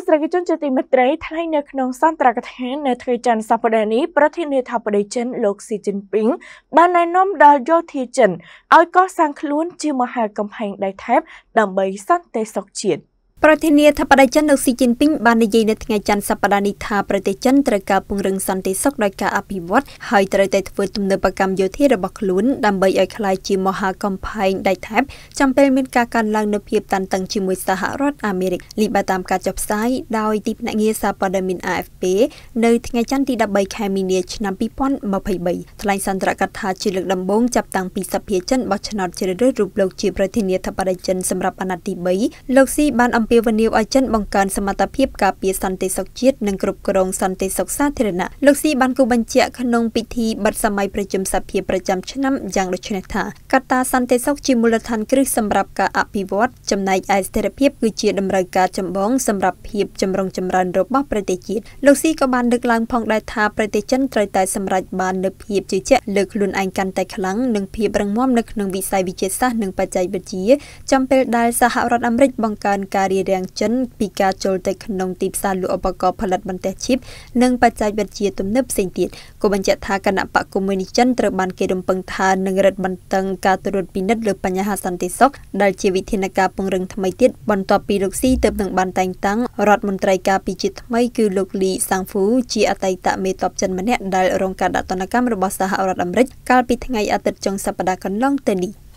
ស្សនិកជនជាទីមេត្រីថ្លែងនៅក្នុងសន្ទរកថា នៅថ្ងៃច័ន្ទសប្តាហ៍នេះប្រធានាធិបតីចិនលោកស៊ីជីនពីងបានណែនាំដល់យោធាចិនឲ្យកសាងខ្លួនជាមហាកំពែងដៃថែបដើម្បីសន្តិសុខជាតិ។ប្រធានាធិបតីចិនលោកស៊ីជីនពីងបាននិយាយនៅថ្ងៃច័ន្ទសប្តាហ៍នេះថាប្រទេសចិនត្រូវការពង្រឹងសន្តិសុខដោយការអភិវឌ្ឍហើយត្រូវតែធ្វើទំនើបកម្មយោធារបស់ខ្លួនដើម្បីឲ្យคล้ายជាមហាកំផែងដាច់ថែបចាំពេលមានការកើនឡើងនូវភាព តានតឹងជាមួយសហរដ្ឋអាមេរិកលីបាតាមការចុះផ្សាយដោយទីភ្នាក់ងារសារព័ត៌មាន AFP នៅថ្ងៃច័ន្ទទី13ខែមីនាឆ្នាំ2023ថ្លែងសន្ទរកថាជាលើក ដំបូងចាប់តាំងពីសភាចិនបោះឆ្នោតជ្រើសរើសរូបលោកជាប្រធានាធិបតីចិនសម្រាប់អាណត្តិទី3លោកស៊ីបានអំពាវនាវឲ្យចិនបង្កើនសមត្ថភាពការពារសន្តិសុខជាតិនិងគ្រប់គ្រងសន្តិសុខសាធារណៈលោកស៊ីបានគូបញ្ជាក់ក្នុងពិធីបិទសម័យប្រជុំសភាប្រចាំឆ្នាំយ៉ាងដូចនេះថាកត្តាសន្តិសុខជាមូលដ្ឋាន គ្រឹះសម្រាប់ការអភិវឌ្ឍចំណែកឯស្ថិរភាពគឺជា តម្រូវការចម្បងសម្រាប់ភាពចម្រុងចម្រើនរបស់ប្រទេសជាតិលោកស៊ីក៏បានលើកឡើងផងដែរថាប្រទេសចិនត្រូវតែសម្រេចបាននូវភាពជឿជាក់លើខ្លួនឯងកាន់តែខ្លាំងនិងភាពរឹងមាំនៅក្នុងវិស័យវិទ្យាសាស្ត្រនិងបច្ចេកវិទ្យាចំពេលដែលសហរដ្ឋអាមេរិកបង្កើនការរៀរារាំងចិនពីការចូលទៅក្នុងទីផ្សារលក់ឧបករណ៍ផលិតបន្ទះឈីបនិងបច្ចេកវិទ្យាទំនើបផ្សេងទៀតក៏បញ្ជាក់ថាគណៈបកកុម្មុយនីសចិនត្រូវបានគេរំពឹងថានឹងរឹតបន្តឹងការត្រួតពិនិត្យលើបញ្ហាសន្តិសុខដែលជាវិធានការពង្រឹងថ្មីទៀតបន្ទាប់ពីលោកស៊ីទៅនឹងបានតែងតាំងរដ្ឋមន្ត្រីការពារជាតិថ្មីគឺលោកលីសាំងហ្វូជាអតីតមេតបចិនម្នាក់ដែលរងការដាក់ទណ្ឌកម្មរបស់សហរដ្ឋអាមេរិកកាលពីថ្ងៃអាទិត្យចុងសប្តាហ៍កន្លងទៅនេះ។